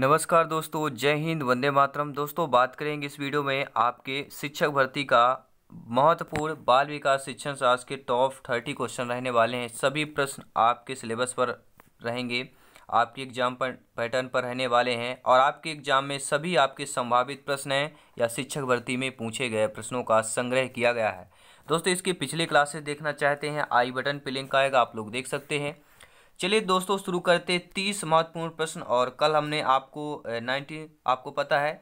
नमस्कार दोस्तों जय हिंद वंदे मातरम दोस्तों बात करेंगे इस वीडियो में आपके शिक्षक भर्ती का महत्वपूर्ण बाल विकास शिक्षण शास्त्र के टॉप थर्टी क्वेश्चन रहने वाले हैं सभी प्रश्न आपके सिलेबस पर रहेंगे आपके एग्जाम पर पैटर्न पर रहने वाले हैं और आपके एग्जाम में सभी आपके संभावित प्रश्न हैं या शिक्षक भर्ती में पूछे गए प्रश्नों का संग्रह किया गया है दोस्तों इसकी पिछली क्लासेस देखना चाहते हैं आई बटन पे लिंक आएगा आप लोग देख सकते हैं चलिए दोस्तों शुरू करते तीस महत्वपूर्ण प्रश्न और कल हमने आपको नाइनटीन आपको पता है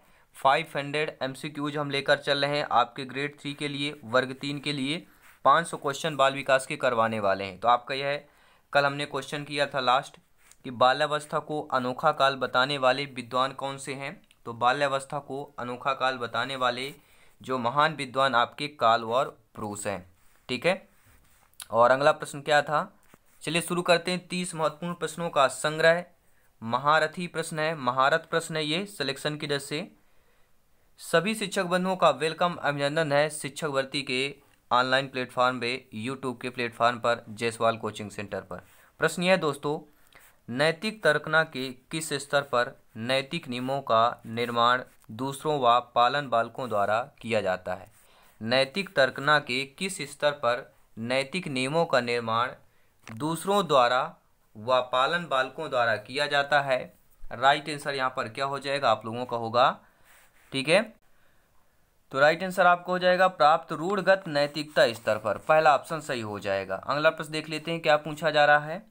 five hundred M C Qs हम लेकर चल रहे हैं आपके ग्रेड थ्री के लिए वर्ग तीन के लिए पाँच सौ क्वेश्चन बाल विकास के करवाने वाले हैं तो आपका यह है कल हमने क्वेश्चन किया था लास्ट कि बाल्यावस्था को अनोखा काल बताने वाले विद्वान कौन से हैं तो बाल्यावस्था को अनोखा काल बताने वाले जो महान विद्वान आपके काल और पुरुष हैं ठीक है और अगला प्रश्न क्या था चलिए शुरू करते हैं तीस महत्वपूर्ण प्रश्नों का संग्रह महारथी प्रश्न है महारथ प्रश्न है ये सिलेक्शन की दस से सभी शिक्षक बंधुओं का वेलकम अभिनंदन है शिक्षक भर्ती के ऑनलाइन प्लेटफॉर्म पे यूट्यूब के प्लेटफॉर्म पर जयसवाल कोचिंग सेंटर पर प्रश्न यह दोस्तों नैतिक तर्कना के किस स्तर पर नैतिक नियमों का निर्माण दूसरों व पालन बालकों द्वारा किया जाता है नैतिक तर्कना के किस स्तर पर नैतिक नियमों का निर्माण दूसरों द्वारा व पालन बालकों द्वारा किया जाता है राइट आंसर यहाँ पर क्या हो जाएगा आप लोगों का होगा ठीक है तो राइट आंसर आपको हो जाएगा प्राप्त रूढ़गत नैतिकता स्तर पर पहला ऑप्शन सही हो जाएगा अगला प्रश्न देख लेते हैं क्या पूछा जा रहा है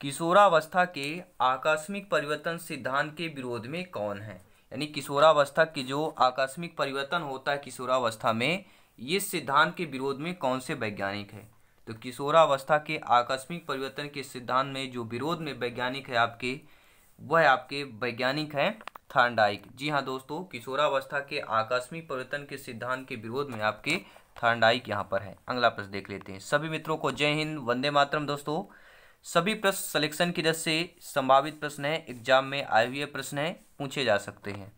किशोरावस्था के आकस्मिक परिवर्तन सिद्धांत के विरोध में कौन है यानी किशोरावस्था के जो आकस्मिक परिवर्तन होता है किशोरावस्था में इस सिद्धांत के विरोध में कौन से वैज्ञानिक है तो किशोरावस्था के आकस्मिक परिवर्तन के सिद्धांत में जो विरोध में वैज्ञानिक है आपके वह आपके वैज्ञानिक हैं थर्नडाइक जी हाँ दोस्तों किशोरावस्था के आकस्मिक परिवर्तन के सिद्धांत के विरोध में आपके थर्नडाइक यहाँ पर है अगला प्रश्न देख लेते हैं सभी मित्रों को जय हिंद वंदे मातरम दोस्तों सभी प्रश्न सिलेक्शन की दृष्टि से संभावित प्रश्न है एग्जाम में आए हुए प्रश्न है पूछे जा सकते हैं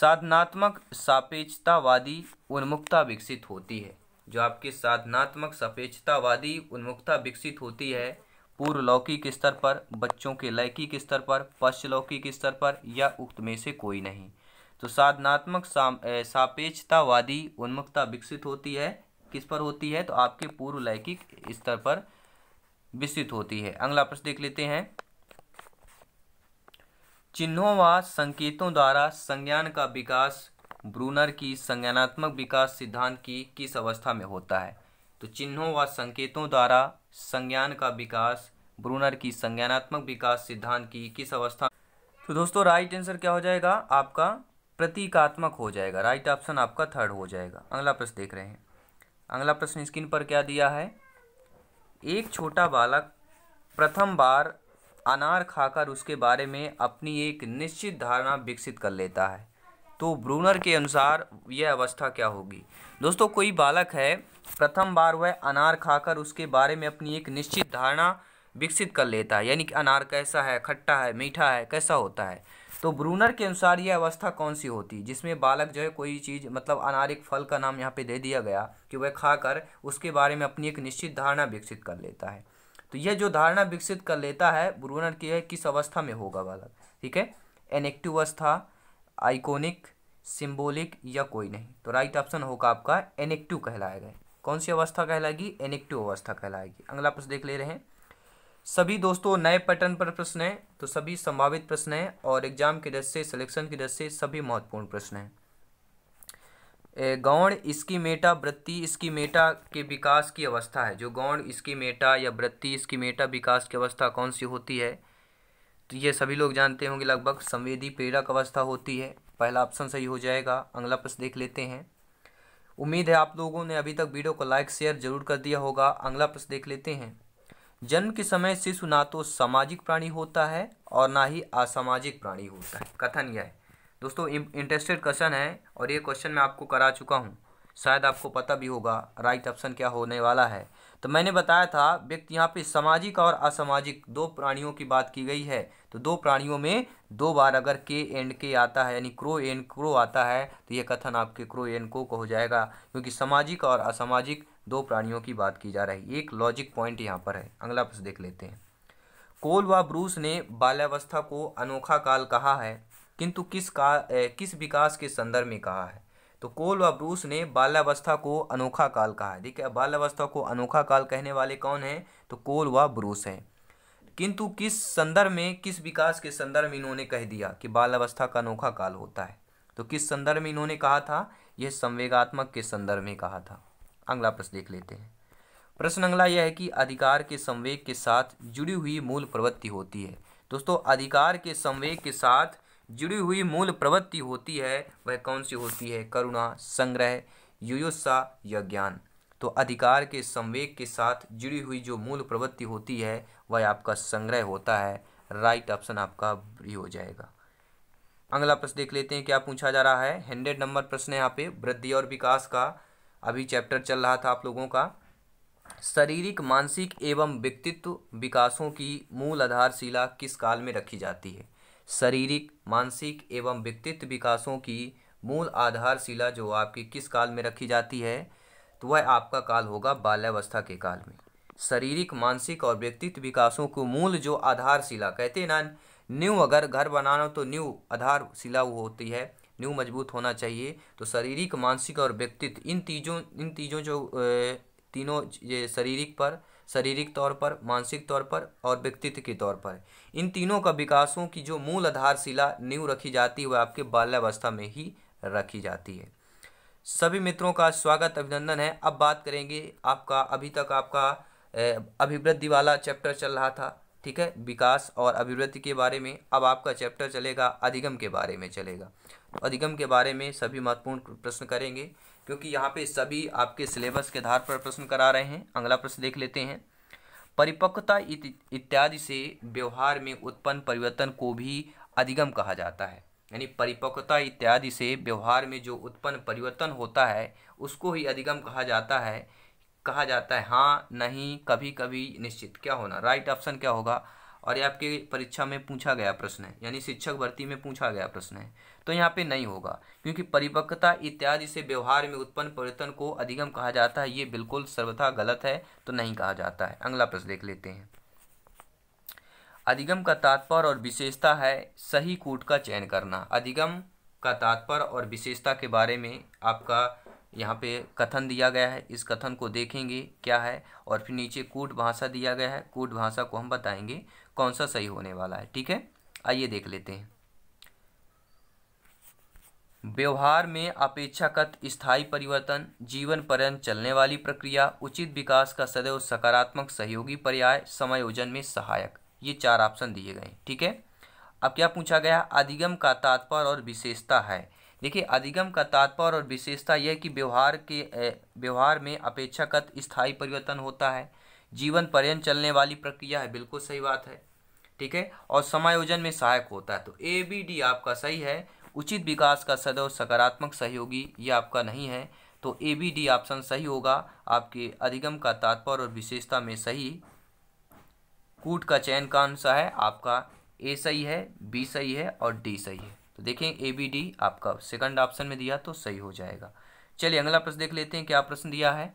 साधनात्मक सापेक्षतावादी उन्मुखता विकसित होती है जो आपकी साधनात्मक सापेक्षतावादी उन्मुखता विकसित होती है पूर्व लौकिक स्तर पर बच्चों के लैकिक स्तर पर पश्चलौकिक स्तर पर या उक्त में से कोई नहीं तो साधनात्मक सापेक्षतावादी उन्मुखता विकसित होती है किस पर होती है तो आपके पूर्व लैकिक स्तर पर विकसित होती है अगला प्रश्न देख लेते हैं चिन्हों व संकेतों द्वारा संज्ञान का विकास ब्रूनर की संज्ञानात्मक विकास सिद्धांत की किस अवस्था में होता है तो चिन्हों व संकेतों द्वारा संज्ञान का विकास ब्रूनर की संज्ञानात्मक विकास सिद्धांत की किस अवस्था तो दोस्तों राइट आंसर क्या हो जाएगा आपका प्रतीकात्मक हो जाएगा राइट ऑप्शन आपका थर्ड हो जाएगा अगला प्रश्न देख रहे हैं अगला प्रश्न स्क्रीन पर क्या दिया है एक छोटा बालक प्रथम बार अनार खाकर उसके बारे में अपनी एक निश्चित धारणा विकसित कर लेता है तो ब्रूनर के अनुसार यह अवस्था क्या होगी दोस्तों कोई बालक है प्रथम बार वह अनार खाकर उसके बारे में अपनी एक निश्चित धारणा विकसित कर लेता है यानी कि अनार कैसा है खट्टा है मीठा है कैसा होता है तो ब्रूनर के अनुसार यह अवस्था कौन सी होती जिसमें बालक जो है कोई चीज़ मतलब अनार एक फल का नाम यहाँ पे दे दिया गया कि वह खाकर उसके बारे में अपनी एक निश्चित धारणा विकसित कर लेता है तो यह जो धारणा विकसित कर लेता है ब्रूनर की किस अवस्था में होगा बालक ठीक है एनेक्टिव अवस्था आइकोनिक सिंबोलिक या कोई नहीं तो राइट ऑप्शन होगा आपका एनेक्टिव कहलाएगा कौन सी अवस्था कहलाएगी एनेक्टिव अवस्था कहलाएगी अगला प्रश्न देख ले रहे हैं सभी दोस्तों नए पैटर्न पर प्रश्न हैं तो सभी संभावित प्रश्न हैं और एग्जाम की दृष्टि से सिलेक्शन की दृष्टि से सभी महत्वपूर्ण प्रश्न हैं गौण इसकी मेटा वृत्ति इसकी मेटा के विकास की अवस्था है जो गौण इसकी मेटा या वृत्ति इसकी मेटा विकास की अवस्था कौन सी होती है तो ये सभी लोग जानते होंगे लगभग संवेदी प्रेरक अवस्था होती है पहला ऑप्शन सही हो जाएगा अगला प्रश्न देख लेते हैं उम्मीद है आप लोगों ने अभी तक वीडियो को लाइक शेयर जरूर कर दिया होगा अगला प्रश्न देख लेते हैं जन्म के समय शिशु ना तो सामाजिक प्राणी होता है और ना ही असामाजिक प्राणी होता है कथन यह है दोस्तों इंटरेस्टेड क्वेश्चन है और ये क्वेश्चन मैं आपको करा चुका हूँ शायद आपको पता भी होगा राइट ऑप्शन क्या होने वाला है तो मैंने बताया था व्यक्ति यहाँ पे सामाजिक और असामाजिक दो प्राणियों की बात की गई है तो दो प्राणियों में दो बार अगर के एंड के आता है यानी क्रो एंड क्रो आता है तो ये कथन आपके क्रो एंड को हो जाएगा क्योंकि सामाजिक और असामाजिक दो प्राणियों की बात की जा रही है एक लॉजिक पॉइंट यहाँ पर है अगला प्रश्न देख लेते हैं कोल व ब्रूस ने बाल्यावस्था को अनोखा काल कहा है किंतु किस का किस विकास के संदर्भ में कहा है तो कोल व ब्रूस ने बाल्यावस्था को अनोखा काल कहा है ठीक है बाल्यावस्था को अनोखा काल कहने वाले कौन हैं तो कोल व ब्रूस हैं किंतु किस संदर्भ में किस विकास के संदर्भ में इन्होंने कह दिया कि बाल्यावस्था का अनोखा काल होता है तो किस संदर्भ में इन्होंने कहा था यह संवेगात्मक के संदर्भ में कहा था अगला प्रश्न देख लेते हैं प्रश्न अगला यह है कि अधिकार के संवेग के साथ जुड़ी हुई मूल प्रवृत्ति होती है दोस्तों अधिकार के संवेग के साथ जुड़ी हुई मूल प्रवृत्ति होती है वह कौन सी होती है करुणा संग्रह युयुस्सा या ज्ञान तो अधिकार के संवेग के साथ जुड़ी हुई जो मूल प्रवृत्ति होती है वह आपका संग्रह होता है राइट ऑप्शन आपका भी हो जाएगा अगला प्रश्न देख लेते हैं क्या पूछा जा रहा है हंड्रेड नंबर प्रश्न यहाँ पे वृद्धि और विकास का अभी चैप्टर चल रहा था आप लोगों का शारीरिक मानसिक एवं व्यक्तित्व विकासों की मूल आधारशिला किस काल में रखी जाती है शारीरिक मानसिक एवं व्यक्तित्व विकासों की मूल आधारशिला जो आपकी किस काल में रखी जाती है तो वह आपका काल होगा बाल्यावस्था के काल में शारीरिक मानसिक और व्यक्तित्व विकासों को मूल जो आधारशिला कहते हैं ना न्यू अगर घर बनाना तो न्यू आधारशिला वो होती है न्यू मजबूत होना चाहिए तो शारीरिक मानसिक और व्यक्तित्व इन तीजों इन तीजों जो तीनों शारीरिक पर शारीरिक तौर पर मानसिक तौर पर और व्यक्तित्व के तौर पर इन तीनों का विकासों की जो मूल आधारशिला नींव रखी जाती है वह आपके बाल्यावस्था में ही रखी जाती है सभी मित्रों का स्वागत अभिनंदन है अब बात करेंगे आपका अभी तक आपका अभिवृद्धि वाला चैप्टर चल रहा था ठीक है विकास और अभिवृद्धि के बारे में अब आपका चैप्टर चलेगा अधिगम के बारे में चलेगा तो अधिगम के बारे में सभी महत्वपूर्ण प्रश्न करेंगे क्योंकि यहाँ पे सभी आपके सिलेबस के आधार पर प्रश्न करा रहे हैं अगला प्रश्न देख लेते हैं परिपक्वता इत्यादि से व्यवहार में उत्पन्न परिवर्तन को भी अधिगम कहा जाता है यानी परिपक्वता इत्यादि से व्यवहार में जो उत्पन्न परिवर्तन होता है उसको ही अधिगम कहा जाता है कहा जाता है हाँ नहीं कभी कभी निश्चित क्या होना राइट ऑप्शन क्या होगा और ये आपके परीक्षा में पूछा गया प्रश्न है यानी शिक्षक भर्ती में पूछा गया प्रश्न है तो यहाँ पे नहीं होगा क्योंकि परिपक्वता इत्यादि से व्यवहार में उत्पन्न परिवर्तन को अधिगम कहा जाता है ये बिल्कुल सर्वथा गलत है तो नहीं कहा जाता है अगला प्रश्न देख लेते हैं अधिगम का तात्पर्य और विशेषता है सही कूट का चयन करना अधिगम का तात्पर्य और विशेषता के बारे में आपका यहाँ पे कथन दिया गया है इस कथन को देखेंगे क्या है और फिर नीचे कूट भाषा दिया गया है कूट भाषा को हम बताएंगे कौन सा सही होने वाला है ठीक है आइए देख लेते हैं व्यवहार में अपेक्षाकृत स्थायी परिवर्तन जीवन पर्यंत चलने वाली प्रक्रिया उचित विकास का सदैव सकारात्मक सहयोगी पर्याय समायोजन में सहायक ये चार ऑप्शन दिए गए ठीक है अब क्या पूछा गया अधिगम का तात्पर्य और विशेषता है देखिए अधिगम का तात्पर्य और विशेषता यह कि व्यवहार के व्यवहार में अपेक्षाकृत स्थायी परिवर्तन होता है जीवन पर्यंत चलने वाली प्रक्रिया है बिल्कुल सही बात है ठीक है और समायोजन में सहायक होता है तो ए बी डी आपका सही है उचित विकास का सदैव सकारात्मक सहयोगी ये आपका नहीं है तो ए बी डी ऑप्शन सही होगा आपके अधिगम का तात्पर्य और विशेषता में सही कूट का चयन कौन सा है आपका ए सही है बी सही है और डी सही है तो देखें ए बी डी आपका सेकंड ऑप्शन में दिया तो सही हो जाएगा चलिए अगला प्रश्न देख लेते हैं क्या प्रश्न दिया है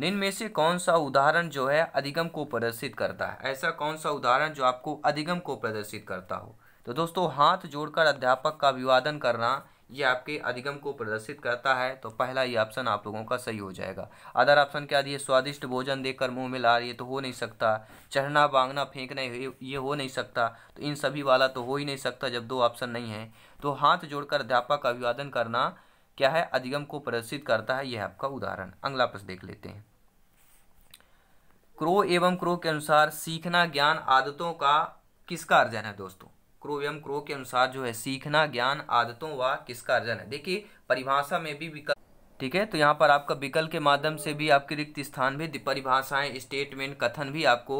निम्न में से कौन सा उदाहरण जो है अधिगम को प्रदर्शित करता है ऐसा कौन सा उदाहरण जो आपको अधिगम को प्रदर्शित करता हो तो दोस्तों हाथ जोड़कर अध्यापक का अभिवादन करना ये आपके अधिगम को प्रदर्शित करता है तो पहला ये ऑप्शन आप लोगों का सही हो जाएगा अदर ऑप्शन क्या दिए स्वादिष्ट भोजन देकर मुंह में ला ये तो हो नहीं सकता चढ़ना बांगना फेंकना ये हो नहीं सकता तो इन सभी वाला तो हो ही नहीं सकता जब दो ऑप्शन नहीं है तो हाथ जोड़कर अध्यापक का अभिवादन करना क्या है अधिगम को प्रदर्शित करता है यह आपका उदाहरण अगला प्रश्न देख लेते हैं क्रो एवं क्रो के अनुसार सीखना ज्ञान आदतों का किसका अर्जन है दोस्तों क्रो एम क्रो के अनुसार जो है सीखना ज्ञान आदतों व किसका अर्जन है देखिए परिभाषा में भी विकल्प ठीक है तो यहाँ पर आपका विकल्प के माध्यम से भी आपके रिक्त स्थान भी परिभाषाएं स्टेटमेंट कथन भी आपको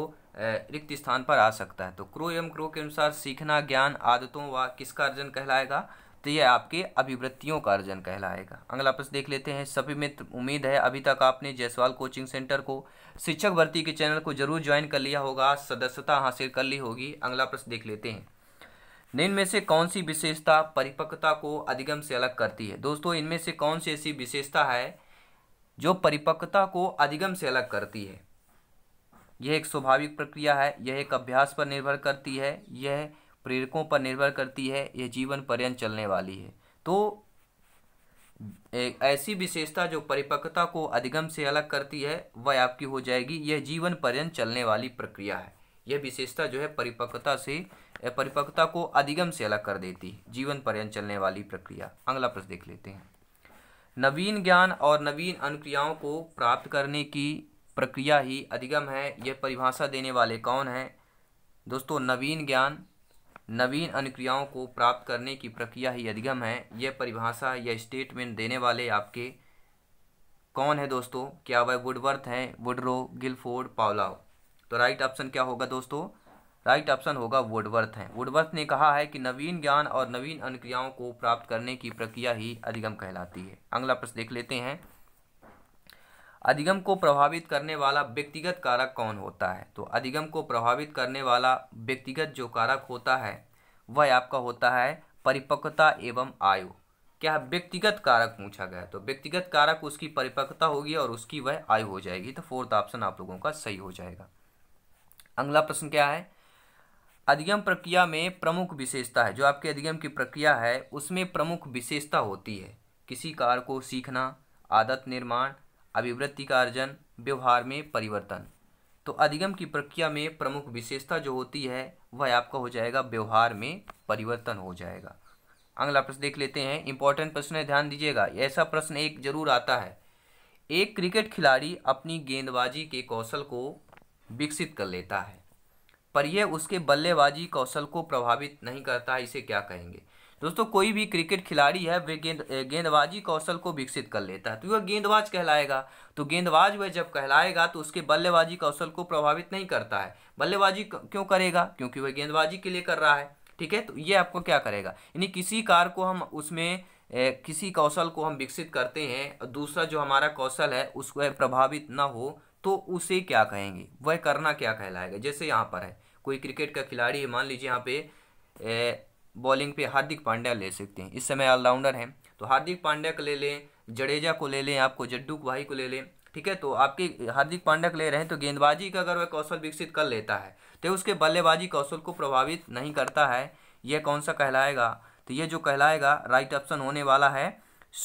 रिक्त स्थान पर आ सकता है तो क्रो एवं क्रो के अनुसार सीखना ज्ञान आदतों व किसका अर्जन कहलाएगा तो यह आपके अभिवृत्तियों का अर्जन कहलाएगा अगला प्रश्न देख लेते हैं सभी मित्र उम्मीद है अभी तक आपने जयसवाल कोचिंग सेंटर को शिक्षक भर्ती के चैनल को जरूर ज्वाइन कर लिया होगा सदस्यता हासिल कर ली होगी अगला प्रश्न देख लेते हैं तो इनमें से कौन सी विशेषता परिपक्वता को अधिगम से अलग करती है दोस्तों इनमें से कौन सी ऐसी विशेषता है जो परिपक्वता को अधिगम से अलग करती है यह एक स्वाभाविक प्रक्रिया है यह एक अभ्यास पर निर्भर करती है यह प्रेरकों पर निर्भर करती है यह जीवन पर्यंत चलने वाली है तो एक ऐसी विशेषता जो परिपक्वता को अधिगम से अलग करती है वह आपकी हो जाएगी यह जीवन पर्यंत चलने वाली प्रक्रिया है यह विशेषता जो है परिपक्वता से यह परिपक्वता को अधिगम से अलग कर देती है जीवन पर्यंत चलने वाली प्रक्रिया अगला प्रश्न देख लेते हैं नवीन ज्ञान और नवीन अनुक्रियाओं को प्राप्त करने की प्रक्रिया ही अधिगम है यह परिभाषा देने वाले कौन हैं दोस्तों नवीन ज्ञान नवीन अनुक्रियाओं को प्राप्त करने की प्रक्रिया ही अधिगम है यह परिभाषा या स्टेटमेंट देने वाले आपके कौन है दोस्तों क्या वह वुडवर्थ हैं वुडरो गिलफोर्ड पावलाव तो राइट ऑप्शन क्या होगा दोस्तों राइट ऑप्शन होगा वुडवर्थ है वुडवर्थ ने कहा है कि नवीन ज्ञान और नवीन अनुक्रियाओं को प्राप्त करने की प्रक्रिया ही अधिगम कहलाती है अगला प्रश्न देख लेते हैं अधिगम को प्रभावित करने वाला व्यक्तिगत कारक कौन होता है तो अधिगम को प्रभावित करने वाला व्यक्तिगत जो कारक होता है वह आपका होता है परिपक्वता एवं आयु क्या व्यक्तिगत कारक पूछा गया तो व्यक्तिगत कारक उसकी परिपक्वता होगी और उसकी वह आयु हो जाएगी तो फोर्थ ऑप्शन आप लोगों का सही हो जाएगा अगला प्रश्न क्या है अधिगम प्रक्रिया में प्रमुख विशेषता है जो आपके अधिगम की प्रक्रिया है उसमें प्रमुख विशेषता होती है किसी कार्य को सीखना आदत निर्माण अभिवृत्ति का अर्जन व्यवहार में परिवर्तन तो अधिगम की प्रक्रिया में प्रमुख विशेषता जो होती है वह आपका हो जाएगा व्यवहार में परिवर्तन हो जाएगा अगला प्रश्न देख लेते हैं इंपॉर्टेंट प्रश्न है ध्यान दीजिएगा ऐसा प्रश्न एक जरूर आता है एक क्रिकेट खिलाड़ी अपनी गेंदबाजी के कौशल को विकसित कर लेता है पर यह उसके बल्लेबाजी कौशल को प्रभावित नहीं करता इसे क्या कहेंगे दोस्तों कोई भी क्रिकेट खिलाड़ी है वे गेंद गेंदबाजी कौशल को विकसित कर लेता है तो वह गेंदबाज कहलाएगा तो गेंदबाज वह जब कहलाएगा तो उसके बल्लेबाजी कौशल को प्रभावित नहीं करता है बल्लेबाजी क्यों करेगा क्योंकि वह गेंदबाजी के लिए कर रहा है ठीक है तो ये आपको क्या करेगा यानी किसी कार को हम उसमें ए, किसी कौशल को हम विकसित करते हैं और दूसरा जो हमारा कौशल है उसको प्रभावित ना हो तो उसे क्या कहेंगे वह करना क्या कहलाएगा जैसे यहाँ पर है कोई क्रिकेट का खिलाड़ी है मान लीजिए यहाँ पे बॉलिंग पे हार्दिक पांड्या ले सकते हैं इस समय ऑलराउंडर हैं तो हार्दिक पांड्या को ले लें जडेजा को ले लें आपको जड्डू भाई को ले लें ठीक है तो आपके हार्दिक पांड्या को ले रहे हैं तो गेंदबाजी का अगर वह कौशल विकसित कर लेता है तो उसके बल्लेबाजी कौशल को प्रभावित नहीं करता है यह कौन सा कहलाएगा तो ये जो कहलाएगा राइट ऑप्शन होने वाला है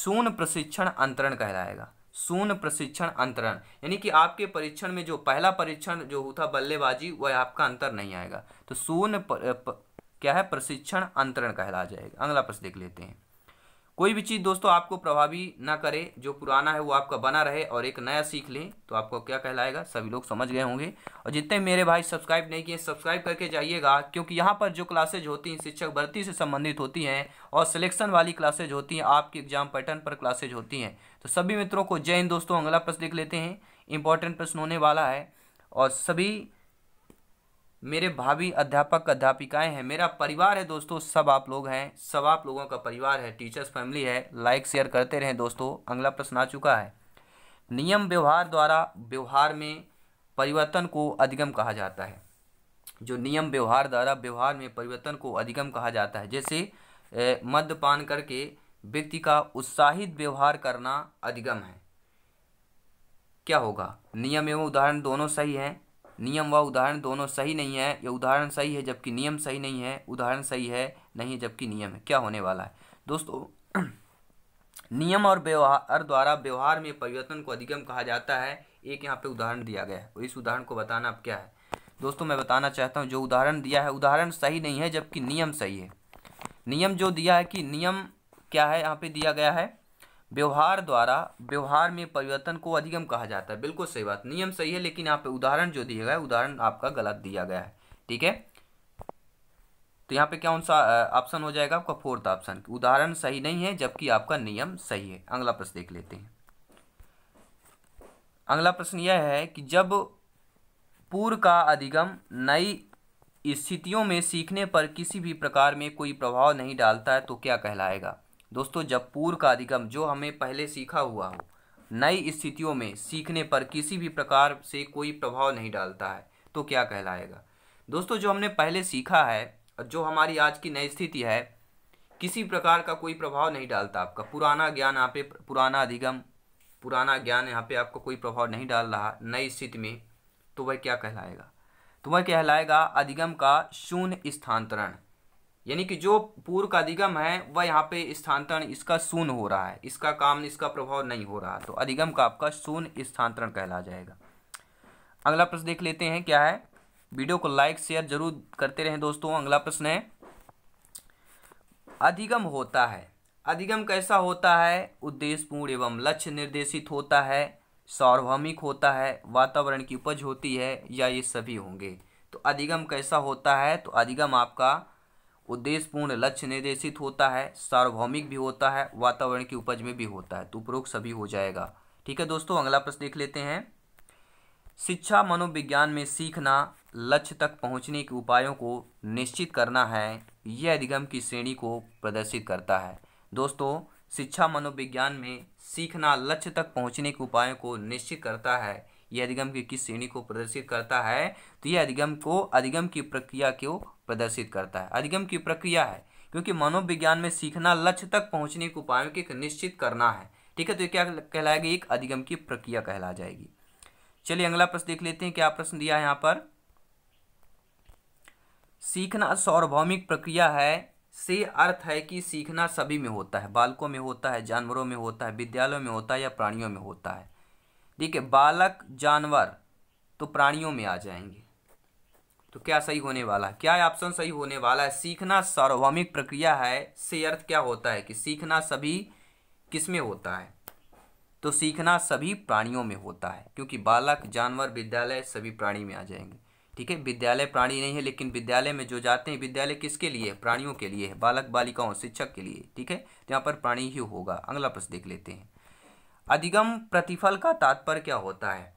शून्य प्रशिक्षण अंतरण कहलाएगा शून्य प्रशिक्षण अंतरण यानी कि आपके परीक्षण में जो पहला परीक्षण जो था बल्लेबाजी वह आपका अंतर नहीं आएगा तो शून्य क्या है प्रशिक्षण अंतरण कहला जाएगा अगला प्रश्न देख लेते हैं कोई भी चीज़ दोस्तों आपको प्रभावी ना करे जो पुराना है वो आपका बना रहे और एक नया सीख लें तो आपको क्या कहलाएगा सभी लोग समझ गए होंगे और जितने मेरे भाई सब्सक्राइब नहीं किए सब्सक्राइब करके जाइएगा क्योंकि यहाँ पर जो क्लासेज होती हैं शिक्षक भर्ती से संबंधित होती हैं और सिलेक्शन वाली क्लासेज होती हैं आपके एग्जाम पैटर्न पर क्लासेज होती हैं तो सभी मित्रों को जय हिंद दोस्तों अगला प्रश्न लिख लेते हैं इंपॉर्टेंट प्रश्न होने वाला है और सभी मेरे भाभी अध्यापक अध्यापिकाएं हैं मेरा परिवार है दोस्तों सब आप लोग हैं सब आप लोगों का परिवार है टीचर्स फैमिली है लाइक शेयर करते रहें दोस्तों अगला प्रश्न आ चुका है नियम व्यवहार द्वारा व्यवहार में परिवर्तन को अधिगम कहा जाता है जो नियम व्यवहार द्वारा व्यवहार में परिवर्तन को अधिगम कहा जाता है जैसे मद्यपान करके व्यक्ति का उत्साहित व्यवहार करना अधिगम है क्या होगा नियम एवं उदाहरण दोनों सही हैं नियम व उदाहरण दोनों सही नहीं है या उदाहरण सही है जबकि नियम सही नहीं है उदाहरण सही है नहीं जबकि नियम है क्या होने वाला है दोस्तों नियम और व्यवहार द्वारा व्यवहार में परिवर्तन को अधिगम कहा जाता है एक यहाँ पे उदाहरण दिया गया है और इस उदाहरण को बताना अब क्या है दोस्तों मैं बताना चाहता हूँ जो उदाहरण दिया है उदाहरण सही नहीं है जबकि नियम सही है नियम जो दिया है कि नियम क्या है यहाँ पे दिया गया है व्यवहार द्वारा व्यवहार में परिवर्तन को अधिगम कहा जाता है बिल्कुल सही बात नियम सही है लेकिन यहाँ पे उदाहरण जो दिया गया है उदाहरण आपका गलत दिया गया है ठीक है तो यहाँ पे क्या सा ऑप्शन हो जाएगा आपका फोर्थ ऑप्शन उदाहरण सही नहीं है जबकि आपका नियम सही है अगला प्रश्न देख लेते हैं अगला प्रश्न यह है कि जब पूर्व का अधिगम नई स्थितियों में सीखने पर किसी भी प्रकार में कोई प्रभाव नहीं डालता है तो क्या कहलाएगा दोस्तों जब पूर्व का अधिगम जो हमें पहले सीखा हुआ हो नई स्थितियों में सीखने पर किसी भी प्रकार से कोई प्रभाव नहीं डालता है तो क्या कहलाएगा दोस्तों जो हमने पहले सीखा है और जो हमारी आज की नई स्थिति है किसी प्रकार का कोई प्रभाव नहीं डालता आपका पुराना ज्ञान यहाँ पे पुराना अधिगम पुराना ज्ञान यहाँ पे आपको कोई प्रभाव नहीं डाल रहा नई स्थिति में तो वह क्या कहलाएगा तो वह कहलाएगा अधिगम का शून्य स्थानांतरण यानी कि जो पूर्व का अधिगम है वह यहाँ पे स्थानांतरण इसका शून्य हो रहा है इसका काम इसका प्रभाव नहीं हो रहा तो अधिगम का आपका शून्य स्थानांतरण कहला जाएगा अगला प्रश्न देख लेते हैं क्या है वीडियो को लाइक शेयर जरूर करते रहें दोस्तों अगला प्रश्न है अधिगम होता है अधिगम कैसा होता है उद्देश्यपूर्ण एवं लक्ष्य निर्देशित होता है सार्वभौमिक होता है वातावरण की उपज होती है या ये सभी होंगे तो अधिगम कैसा होता है तो अधिगम आपका उद्देश्यपूर्ण लक्ष्य निर्देशित होता है सार्वभौमिक भी होता है वातावरण की उपज में भी होता है तो उपरोक्त सभी हो जाएगा ठीक है दोस्तों अगला प्रश्न देख लेते हैं शिक्षा मनोविज्ञान में सीखना लक्ष्य तक पहुंचने के उपायों को निश्चित करना है यह अधिगम की श्रेणी को प्रदर्शित करता है दोस्तों शिक्षा मनोविज्ञान में सीखना लक्ष्य तक पहुंचने के उपायों को निश्चित करता है यह अधिगम की किस श्रेणी को प्रदर्शित करता है तो यह अधिगम को अधिगम की प्रक्रिया को प्रदर्शित करता है अधिगम की प्रक्रिया है क्योंकि मनोविज्ञान में सीखना लक्ष्य तक पहुंचने के उपायों के निश्चित करना है ठीक है तो ये क्या कहलाएगी एक अधिगम की प्रक्रिया कहला जाएगी चलिए अगला प्रश्न देख लेते हैं क्या प्रश्न दिया है यहाँ पर सीखना सार्वभौमिक प्रक्रिया है से अर्थ है कि सीखना सभी में होता है बालकों में होता है जानवरों में होता है विद्यालयों में होता है या प्राणियों में होता है ठीक है बालक जानवर तो प्राणियों में आ जाएंगे तो क्या सही होने वाला है क्या ऑप्शन सही होने वाला है सीखना सार्वभौमिक प्रक्रिया है से अर्थ क्या होता है कि सीखना सभी किस में होता है तो सीखना सभी प्राणियों में होता है क्योंकि बालक जानवर विद्यालय सभी प्राणी में आ जाएंगे ठीक है विद्यालय प्राणी नहीं है लेकिन विद्यालय में जो जाते हैं विद्यालय किसके लिए है प्राणियों के लिए है बालक बालिकाओं शिक्षक के लिए ठीक है तो यहाँ पर प्राणी ही होगा अगला प्रश्न देख लेते हैं अधिगम प्रतिफल का तात्पर्य क्या होता है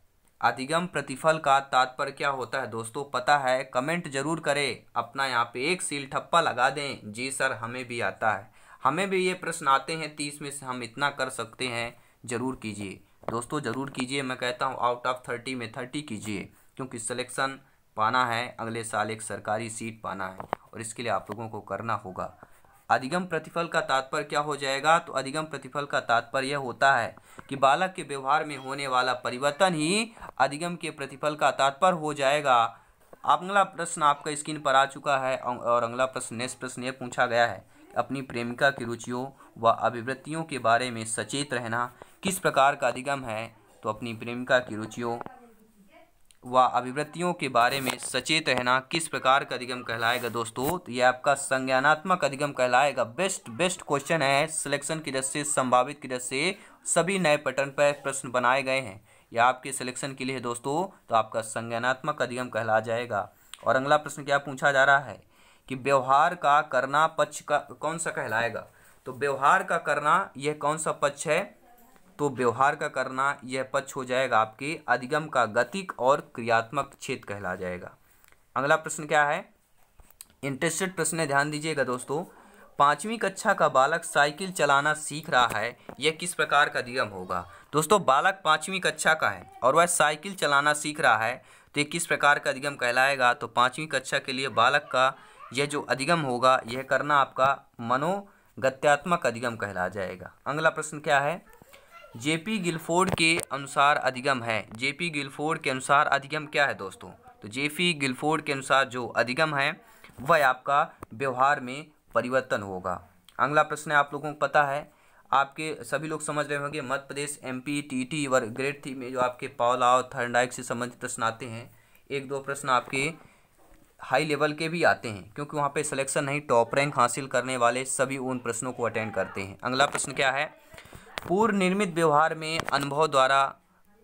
अधिगम प्रतिफल का तात्पर्य क्या होता है दोस्तों पता है कमेंट जरूर करें अपना यहाँ पे एक सील ठप्पा लगा दें जी सर हमें भी आता है हमें भी ये प्रश्न आते हैं तीस में से हम इतना कर सकते हैं ज़रूर कीजिए दोस्तों ज़रूर कीजिए मैं कहता हूँ आउट ऑफ थर्टी में थर्टी कीजिए क्योंकि सिलेक्शन पाना है अगले साल एक सरकारी सीट पाना है और इसके लिए आप लोगों को करना होगा अधिगम प्रतिफल का तात्पर्य क्या हो जाएगा तो अधिगम प्रतिफल का तात्पर्य यह होता है कि बालक के व्यवहार में होने वाला परिवर्तन ही अधिगम के प्रतिफल का तात्पर्य हो जाएगा अगला प्रश्न आपका स्क्रीन पर आ चुका है अं-, और अगला प्रश्न नेक्स्ट प्रश्न ये पूछा गया है अपनी प्रेमिका की रुचियों व अभिवृत्तियों के बारे में सचेत रहना किस प्रकार का अधिगम है तो अपनी प्रेमिका की रुचियों व अभिवृत्तियों के बारे में सचेत रहना किस प्रकार का अधिगम कहलाएगा दोस्तों तो यह आपका संज्ञानात्मक अधिगम कहलाएगा बेस्ट बेस्ट क्वेश्चन है सिलेक्शन की दृष्टि से संभावित की दृष्टि से सभी नए पैटर्न पर प्रश्न बनाए गए हैं यह आपके सिलेक्शन के लिए दोस्तों तो आपका संज्ञानात्मक अधिगम कहला जाएगा और अगला प्रश्न क्या पूछा जा रहा है कि व्यवहार का करना पक्ष का कौन सा कहलाएगा तो व्यवहार का करना यह कौन सा पक्ष है तो व्यवहार का करना यह पक्ष हो जाएगा आपके अधिगम का गतिक और क्रियात्मक क्षेत्र कहला जाएगा अगला प्रश्न क्या है इंटरेस्टेड प्रश्न है ध्यान दीजिएगा दोस्तों पाँचवीं कक्षा का बालक साइकिल चलाना सीख रहा है यह किस प्रकार का अधिगम होगा दोस्तों बालक पाँचवीं कक्षा का है और वह साइकिल चलाना सीख रहा है तो यह किस प्रकार का अधिगम कहलाएगा तो पाँचवीं कक्षा के लिए बालक का यह जो अधिगम होगा यह करना आपका मनोगत्यात्मक अधिगम कहला जाएगा अगला प्रश्न क्या है जेपी गिलफोर्ड के अनुसार अधिगम है जेपी गिलफोर्ड के अनुसार अधिगम क्या है दोस्तों तो जेपी गिलफोर्ड के अनुसार जो अधिगम है वह आपका व्यवहार में परिवर्तन होगा अगला प्रश्न आप लोगों को पता है आपके सभी लोग समझ रहे होंगे Madhya Pradesh M P T T और ग्रेड थ्री में जो आपके पावला और थर्नडाइक से संबंधित प्रश्न आते हैं एक दो प्रश्न आपके हाई लेवल के भी आते हैं क्योंकि वहाँ पे सिलेक्शन नहीं टॉप रैंक हासिल करने वाले सभी उन प्रश्नों को अटेंड करते हैं अगला प्रश्न क्या है पूर्व निर्मित व्यवहार में अनुभव द्वारा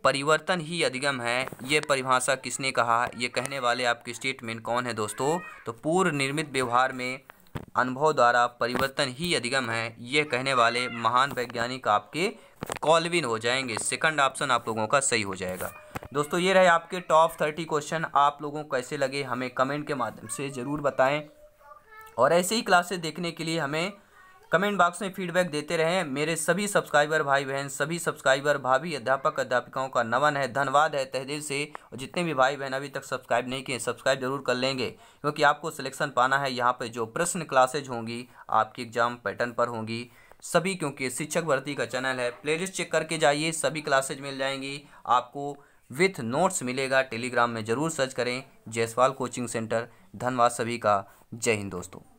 परिवर्तन ही अधिगम है ये परिभाषा किसने कहा ये कहने वाले आपके स्टेटमेंट कौन है दोस्तों तो पूर्व निर्मित व्यवहार में अनुभव द्वारा परिवर्तन ही अधिगम है ये कहने वाले महान वैज्ञानिक आपके कॉलविन हो जाएंगे सेकंड ऑप्शन आप लोगों का सही हो जाएगा दोस्तों ये रहे आपके टॉप थर्टी क्वेश्चन आप लोगों को कैसे लगे हमें कमेंट के माध्यम से ज़रूर बताएं और ऐसे ही क्लासेस देखने के लिए हमें कमेंट बॉक्स में फीडबैक देते रहें मेरे सभी सब्सक्राइबर भाई बहन सभी सब्सक्राइबर भाभी अध्यापक अध्यापिकाओं का नमन है धन्यवाद है तहदिल से और जितने भी भाई बहन अभी तक सब्सक्राइब नहीं किए सब्सक्राइब जरूर कर लेंगे क्योंकि आपको सिलेक्शन पाना है यहाँ पर जो प्रश्न क्लासेज होंगी आपकी एग्जाम पैटर्न पर होंगी सभी क्योंकि शिक्षक भर्ती का चैनल है प्ले चेक करके जाइए सभी क्लासेज मिल जाएंगी आपको विथ नोट्स मिलेगा टेलीग्राम में ज़रूर सर्च करें जयसवाल कोचिंग सेंटर धन्यवाद सभी का जय हिंद दोस्तों